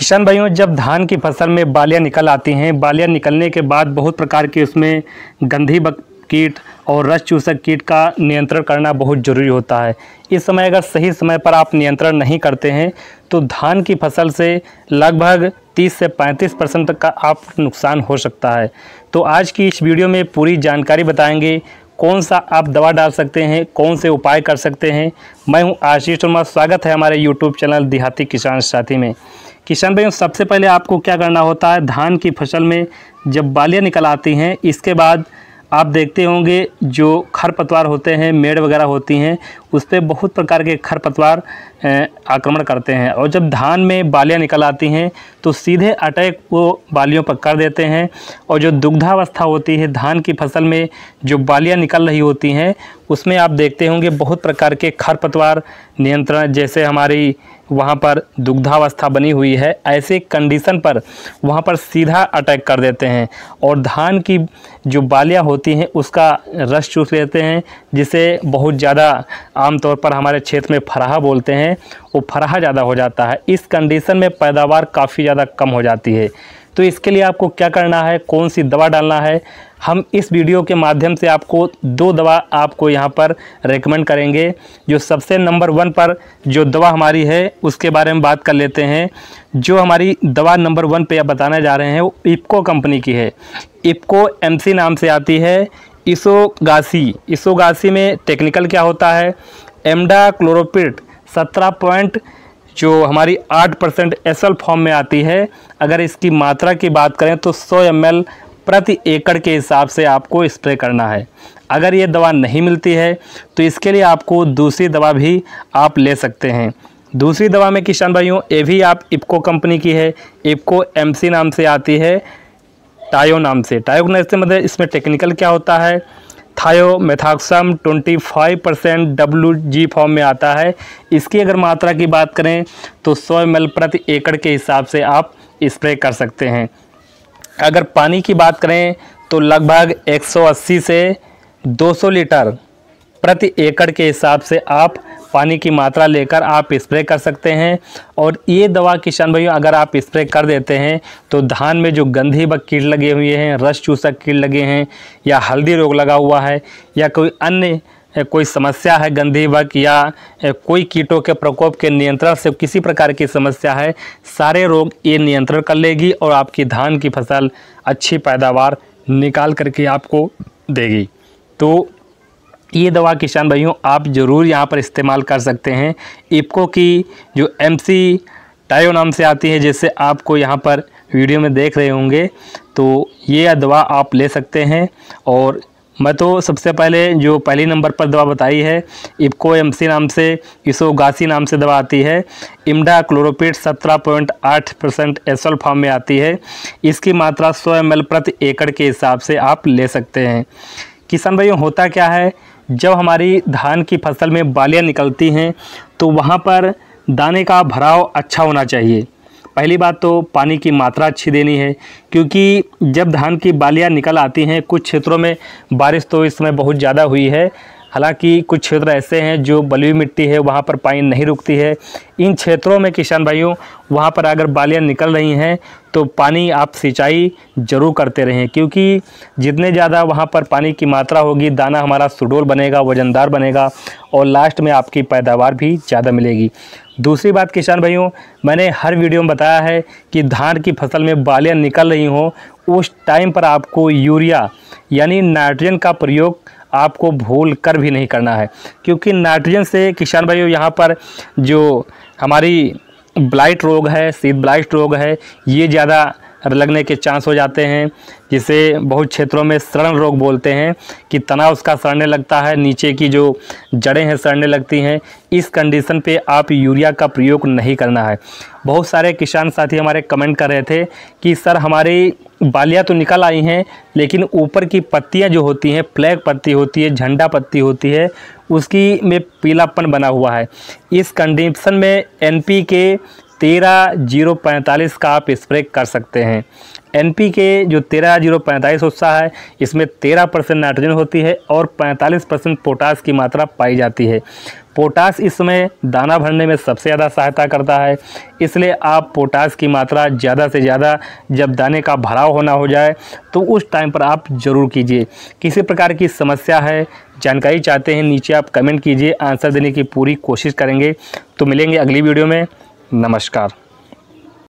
किसान भाइयों जब धान की फसल में बालियाँ निकल आती हैं बालियाँ निकलने के बाद बहुत प्रकार की उसमें गंधी बक कीट और रस चूसक कीट का नियंत्रण करना बहुत ज़रूरी होता है इस समय अगर सही समय पर आप नियंत्रण नहीं करते हैं तो धान की फसल से लगभग 30 से 35 परसेंट तक का आप नुकसान हो सकता है तो आज की इस वीडियो में पूरी जानकारी बताएंगे कौन सा आप दवा डाल सकते हैं कौन से उपाय कर सकते हैं मैं हूं आशीष शर्मा स्वागत है हमारे यूट्यूब चैनल देहाती किसान साथी में किसान भाई सबसे पहले आपको क्या करना होता है धान की फसल में जब बालियाँ निकल आती हैं इसके बाद आप देखते होंगे जो खरपतवार होते हैं मेड़ वगैरह होती हैं उस पर बहुत प्रकार के खरपतवार आक्रमण करते हैं और जब धान में बालियाँ निकल आती हैं तो सीधे अटैक वो बालियों पर कर देते हैं और जो दुग्धावस्था होती है धान की फसल में जो बालियाँ निकल रही होती हैं उसमें आप देखते होंगे बहुत प्रकार के खरपतवार नियंत्रण जैसे हमारी वहाँ पर दुग्धावस्था बनी हुई है ऐसे कंडीशन पर वहाँ पर सीधा अटैक कर देते हैं और धान की जो बालियाँ होती हैं उसका रस चूस ले लेते हैं जिसे बहुत ज़्यादा आमतौर पर हमारे क्षेत्र में फराहा बोलते हैं वो फराहा ज़्यादा हो जाता है इस कंडीशन में पैदावार काफ़ी ज़्यादा कम हो जाती है तो इसके लिए आपको क्या करना है कौन सी दवा डालना है हम इस वीडियो के माध्यम से आपको दो दवा आपको यहाँ पर रेकमेंड करेंगे जो सबसे नंबर वन पर जो दवा हमारी है उसके बारे में बात कर लेते हैं जो हमारी दवा नंबर वन पे आप बताने जा रहे हैं वो इप्को कंपनी की है इप्को एमसी नाम से आती है इसोगासी इसोगासी में टेक्निकल क्या होता है एमडा क्लोरोपिट सत्रह पॉइंट जो हमारी आठ परसेंट एसल फॉर्म में आती है अगर इसकी मात्रा की बात करें तो सौ एम प्रति एकड़ के हिसाब से आपको स्प्रे करना है अगर ये दवा नहीं मिलती है तो इसके लिए आपको दूसरी दवा भी आप ले सकते हैं दूसरी दवा में किसान भाइयों ये भी आप इप्को कंपनी की है इप्को एमसी नाम से आती है टायो नाम से टायो मतलब इसमें टेक्निकल क्या होता है thiamethoxam 25 percent W G form में आता है इसकी अगर मात्रा की बात करें तो 100 एम प्रति एकड़ के हिसाब से आप स्प्रे कर सकते हैं अगर पानी की बात करें तो लगभग 180 से 200 लीटर प्रति एकड़ के हिसाब से आप पानी की मात्रा लेकर आप स्प्रे कर सकते हैं और ये दवा किसान भाइयों अगर आप स्प्रे कर देते हैं तो धान में जो गंधी व कीट लगे हुए हैं रस चूसक कीट लगे हैं या हल्दी रोग लगा हुआ है या कोई अन्य कोई समस्या है गंधी वक या कोई कीटों के प्रकोप के नियंत्रण से किसी प्रकार की समस्या है सारे रोग ये नियंत्रण कर लेगी और आपकी धान की फसल अच्छी पैदावार निकाल करके आपको देगी तो ये दवा किसान भाइयों आप ज़रूर यहाँ पर इस्तेमाल कर सकते हैं इपको की जो एम सी टायो नाम से आती है जैसे आपको यहाँ पर वीडियो में देख रहे होंगे तो ये दवा आप ले सकते हैं और मैं तो सबसे पहले जो पहली नंबर पर दवा बताई है एम सी नाम से इसोगासी नाम से दवा आती है इम्डा क्लोरोपेट सत्रह पॉइंट आठ परसेंट एसल फार्म में आती है इसकी मात्रा सौ एम प्रति एकड़ के हिसाब से आप ले सकते हैं किसान भाइयों होता क्या है जब हमारी धान की फसल में बालियाँ निकलती हैं तो वहाँ पर दाने का भराव अच्छा होना चाहिए पहली बात तो पानी की मात्रा अच्छी देनी है क्योंकि जब धान की बालियाँ निकल आती हैं कुछ क्षेत्रों में बारिश तो इस समय बहुत ज़्यादा हुई है हालांकि कुछ क्षेत्र ऐसे हैं जो बलुई मिट्टी है वहाँ पर पानी नहीं रुकती है इन क्षेत्रों में किसान भाइयों वहाँ पर अगर बालियाँ निकल रही हैं तो पानी आप सिंचाई जरूर करते रहें क्योंकि जितने ज़्यादा वहाँ पर पानी की मात्रा होगी दाना हमारा सुडोल बनेगा वजनदार बनेगा और लास्ट में आपकी पैदावार भी ज़्यादा मिलेगी दूसरी बात किसान भाइयों मैंने हर वीडियो में बताया है कि धान की फसल में बालियाँ निकल रही हों उस टाइम पर आपको यूरिया यानी नाइट्रोजन का प्रयोग आपको भूल कर भी नहीं करना है क्योंकि नाइट्रोजन से किसान भाइयों यहाँ पर जो हमारी ब्लाइट रोग है सीध ब्लाइट रोग है ये ज़्यादा लगने के चांस हो जाते हैं जिसे बहुत क्षेत्रों में सड़न रोग बोलते हैं कि तना उसका सड़ने लगता है नीचे की जो जड़ें हैं सड़ने लगती हैं इस कंडीशन पे आप यूरिया का प्रयोग नहीं करना है बहुत सारे किसान साथी हमारे कमेंट कर रहे थे कि सर हमारी बालियाँ तो निकल आई हैं लेकिन ऊपर की पत्तियाँ जो होती हैं फ्लैग पत्ती होती है झंडा पत्ती होती है उसकी में पीलापन बना हुआ है इस कंडीशन में एन के तेरह जीरो पैंतालीस का आप स्प्रे कर सकते हैं एन पी के जो तेरह जीरो पैंतालीस होता है इसमें तेरह परसेंट नाइट्रोजन होती है और पैंतालीस परसेंट पोटास की मात्रा पाई जाती है पोटास इसमें दाना भरने में सबसे ज़्यादा सहायता करता है इसलिए आप पोटास की मात्रा ज़्यादा से ज़्यादा जब दाने का भराव होना हो जाए तो उस टाइम पर आप ज़रूर कीजिए किसी प्रकार की समस्या है जानकारी चाहते हैं नीचे आप कमेंट कीजिए आंसर देने की पूरी कोशिश करेंगे तो मिलेंगे अगली वीडियो में नमस्कार